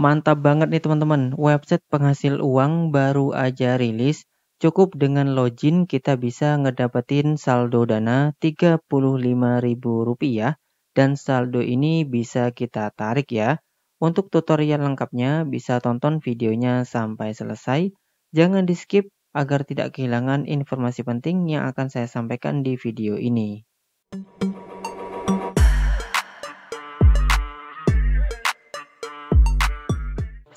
Mantap banget nih teman-teman, website penghasil uang baru aja rilis. Cukup dengan login kita bisa ngedapetin saldo dana Rp35.000 dan saldo ini bisa kita tarik ya. Untuk tutorial lengkapnya bisa tonton videonya sampai selesai. Jangan di skip agar tidak kehilangan informasi penting yang akan saya sampaikan di video ini.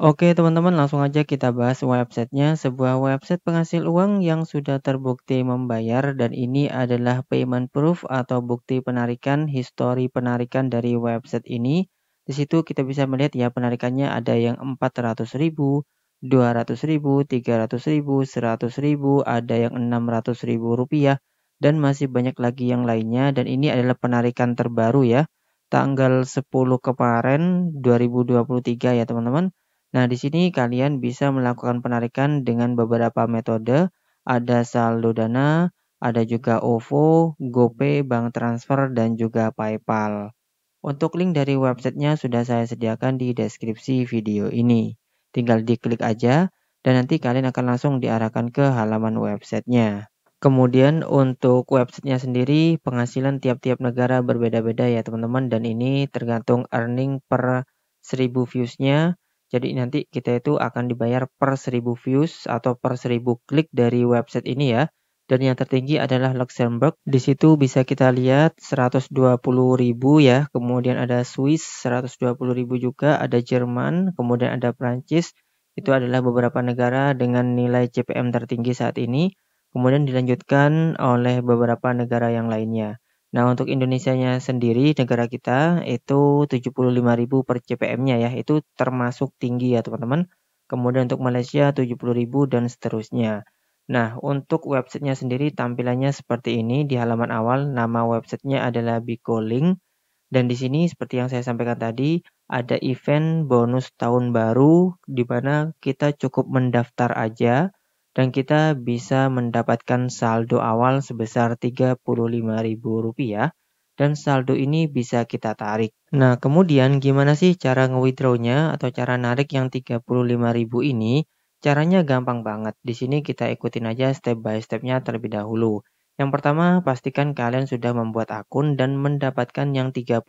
Oke teman-teman langsung aja kita bahas websitenya sebuah website penghasil uang yang sudah terbukti membayar dan ini adalah payment proof atau bukti penarikan histori penarikan dari website ini di situ kita bisa melihat ya penarikannya ada yang 400 ribu 200 ribu 300 ribu 100 ribu ada yang 600 ribu rupiah dan masih banyak lagi yang lainnya dan ini adalah penarikan terbaru ya tanggal 10 kemarin 2023 ya teman-teman Nah, di sini kalian bisa melakukan penarikan dengan beberapa metode. Ada saldo dana, ada juga OVO, GoPay, bank transfer, dan juga PayPal. Untuk link dari websitenya sudah saya sediakan di deskripsi video ini. Tinggal diklik aja, dan nanti kalian akan langsung diarahkan ke halaman websitenya. Kemudian untuk websitenya sendiri, penghasilan tiap-tiap negara berbeda-beda ya teman-teman, dan ini tergantung earning per seribu viewsnya. Jadi nanti kita itu akan dibayar per 1000 views atau per 1000 klik dari website ini ya. Dan yang tertinggi adalah Luxembourg. Di situ bisa kita lihat 120.000 ya. Kemudian ada Swiss 120.000 juga, ada Jerman, kemudian ada Prancis. Itu adalah beberapa negara dengan nilai CPM tertinggi saat ini. Kemudian dilanjutkan oleh beberapa negara yang lainnya. Nah, untuk Indonesianya sendiri negara kita itu 75.000 per CPM-nya ya. Itu termasuk tinggi ya, teman-teman. Kemudian untuk Malaysia 70.000 dan seterusnya. Nah, untuk websitenya sendiri tampilannya seperti ini di halaman awal. Nama websitenya adalah Bikolink. Dan di sini seperti yang saya sampaikan tadi, ada event bonus tahun baru di mana kita cukup mendaftar aja dan kita bisa mendapatkan saldo awal sebesar Rp35.000 dan saldo ini bisa kita tarik. Nah, kemudian gimana sih cara nge-withdraw-nya atau cara narik yang Rp35.000 ini? Caranya gampang banget. Di sini kita ikutin aja step by step-nya terlebih dahulu. Yang pertama, pastikan kalian sudah membuat akun dan mendapatkan yang 35.000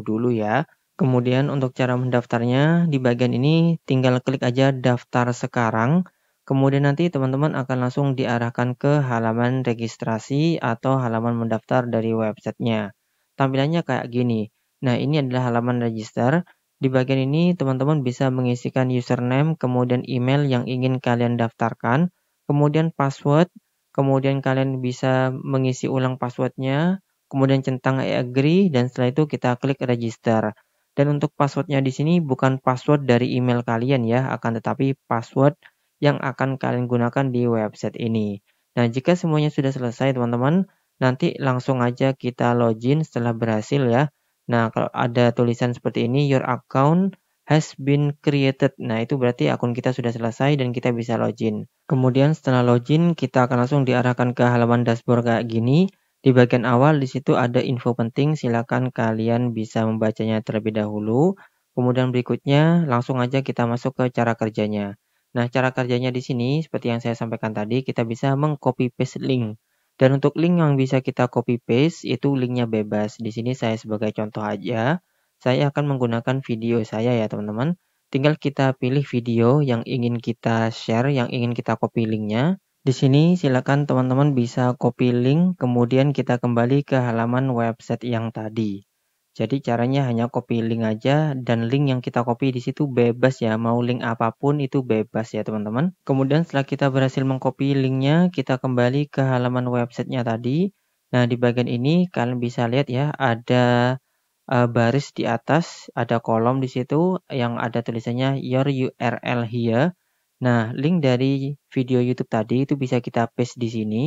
dulu ya. Kemudian untuk cara mendaftarnya, di bagian ini tinggal klik aja daftar sekarang. Kemudian nanti teman-teman akan langsung diarahkan ke halaman registrasi atau halaman mendaftar dari websitenya. Tampilannya kayak gini. Nah, ini adalah halaman register. Di bagian ini teman-teman bisa mengisikan username, kemudian email yang ingin kalian daftarkan, kemudian password, kemudian kalian bisa mengisi ulang passwordnya, kemudian centang I agree, dan setelah itu kita klik register. Dan untuk passwordnya di sini bukan password dari email kalian ya, akan tetapi password yang akan kalian gunakan di website ini. Nah, jika semuanya sudah selesai, teman-teman, nanti langsung aja kita login setelah berhasil ya. Nah, kalau ada tulisan seperti ini, your account has been created. Nah, itu berarti akun kita sudah selesai dan kita bisa login. Kemudian setelah login, kita akan langsung diarahkan ke halaman dashboard kayak gini. Di bagian awal di situ ada info penting, silakan kalian bisa membacanya terlebih dahulu. Kemudian berikutnya langsung aja kita masuk ke cara kerjanya. Nah, cara kerjanya di sini, seperti yang saya sampaikan tadi, kita bisa mengcopy paste link. Dan untuk link yang bisa kita copy paste, itu linknya bebas. Di sini saya sebagai contoh aja, saya akan menggunakan video saya ya teman-teman. Tinggal kita pilih video yang ingin kita share, yang ingin kita copy linknya. Di sini silakan teman-teman bisa copy link, kemudian kita kembali ke halaman website yang tadi. Jadi caranya hanya copy link aja dan link yang kita copy di situ bebas ya, mau link apapun itu bebas ya teman-teman. Kemudian setelah kita berhasil mengcopy linknya, kita kembali ke halaman websitenya tadi. Nah di bagian ini kalian bisa lihat ya ada uh, baris di atas, ada kolom di situ yang ada tulisannya your URL here. Nah link dari video YouTube tadi itu bisa kita paste di sini.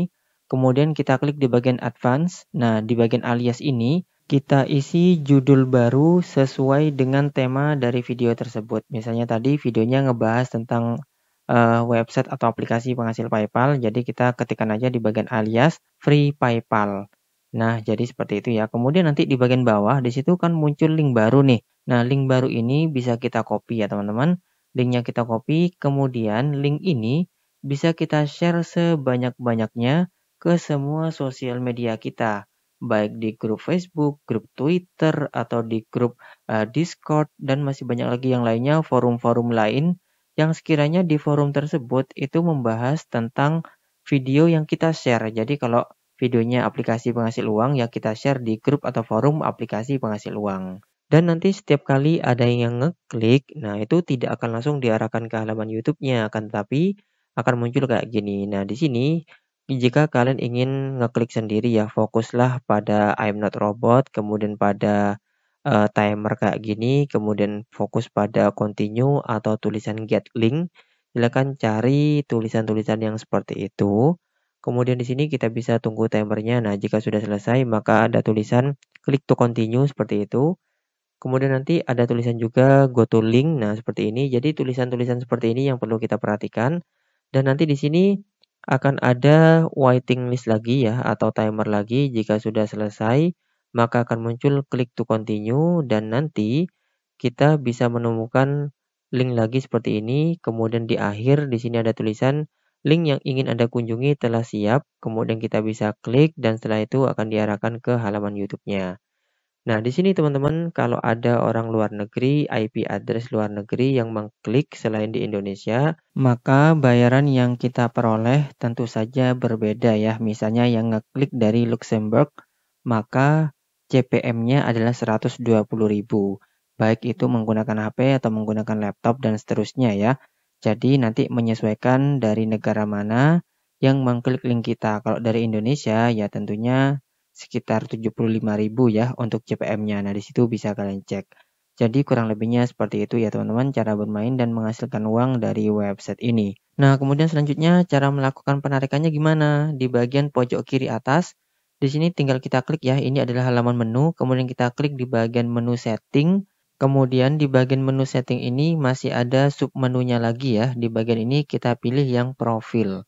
Kemudian kita klik di bagian advance. Nah di bagian alias ini kita isi judul baru sesuai dengan tema dari video tersebut. Misalnya tadi videonya ngebahas tentang uh, website atau aplikasi penghasil PayPal, jadi kita ketikkan aja di bagian alias free PayPal. Nah, jadi seperti itu ya. Kemudian nanti di bagian bawah di situ kan muncul link baru nih. Nah, link baru ini bisa kita copy ya, teman-teman. Linknya kita copy, kemudian link ini bisa kita share sebanyak-banyaknya ke semua sosial media kita baik di grup Facebook, grup Twitter, atau di grup uh, Discord, dan masih banyak lagi yang lainnya, forum-forum lain, yang sekiranya di forum tersebut itu membahas tentang video yang kita share. Jadi kalau videonya aplikasi penghasil uang, ya kita share di grup atau forum aplikasi penghasil uang. Dan nanti setiap kali ada yang ngeklik, nah itu tidak akan langsung diarahkan ke halaman YouTube-nya, akan tetapi akan muncul kayak gini. Nah, di sini jika kalian ingin ngeklik sendiri ya, fokuslah pada I'm Not Robot, kemudian pada uh, timer kayak gini, kemudian fokus pada continue atau tulisan get link. Silakan cari tulisan-tulisan yang seperti itu. Kemudian di sini kita bisa tunggu timernya. Nah, jika sudah selesai, maka ada tulisan klik to continue seperti itu. Kemudian nanti ada tulisan juga go to link. Nah, seperti ini. Jadi tulisan-tulisan seperti ini yang perlu kita perhatikan. Dan nanti di sini akan ada waiting list lagi ya atau timer lagi jika sudah selesai maka akan muncul klik to continue dan nanti kita bisa menemukan link lagi seperti ini kemudian di akhir di sini ada tulisan link yang ingin Anda kunjungi telah siap kemudian kita bisa klik dan setelah itu akan diarahkan ke halaman YouTube-nya. Nah, di sini teman-teman, kalau ada orang luar negeri, IP address luar negeri yang mengklik selain di Indonesia, maka bayaran yang kita peroleh tentu saja berbeda ya. Misalnya yang ngeklik dari Luxembourg, maka CPM-nya adalah 120.000, baik itu menggunakan HP atau menggunakan laptop dan seterusnya ya. Jadi nanti menyesuaikan dari negara mana yang mengklik link kita. Kalau dari Indonesia ya tentunya sekitar 75.000 ya untuk CPM-nya. Nah, di situ bisa kalian cek. Jadi kurang lebihnya seperti itu ya teman-teman cara bermain dan menghasilkan uang dari website ini. Nah, kemudian selanjutnya cara melakukan penarikannya gimana? Di bagian pojok kiri atas, di sini tinggal kita klik ya. Ini adalah halaman menu, kemudian kita klik di bagian menu setting. Kemudian di bagian menu setting ini masih ada submenunya lagi ya. Di bagian ini kita pilih yang profil.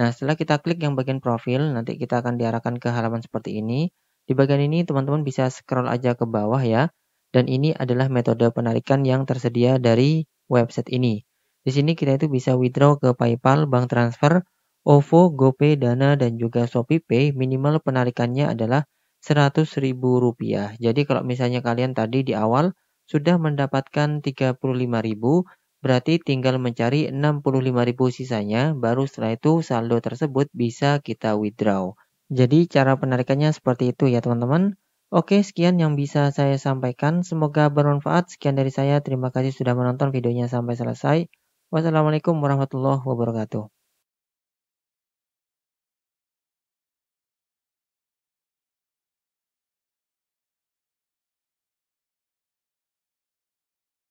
Nah, setelah kita klik yang bagian profil, nanti kita akan diarahkan ke halaman seperti ini. Di bagian ini, teman-teman bisa scroll aja ke bawah ya. Dan ini adalah metode penarikan yang tersedia dari website ini. Di sini kita itu bisa withdraw ke PayPal, bank transfer, OVO, GoPay, Dana, dan juga ShopeePay. Minimal penarikannya adalah Rp100.000. Jadi kalau misalnya kalian tadi di awal sudah mendapatkan Rp35.000, Berarti tinggal mencari 65.000 sisanya, baru setelah itu saldo tersebut bisa kita withdraw. Jadi cara penarikannya seperti itu ya teman-teman. Oke, sekian yang bisa saya sampaikan. Semoga bermanfaat. Sekian dari saya. Terima kasih sudah menonton videonya sampai selesai. Wassalamualaikum warahmatullahi wabarakatuh.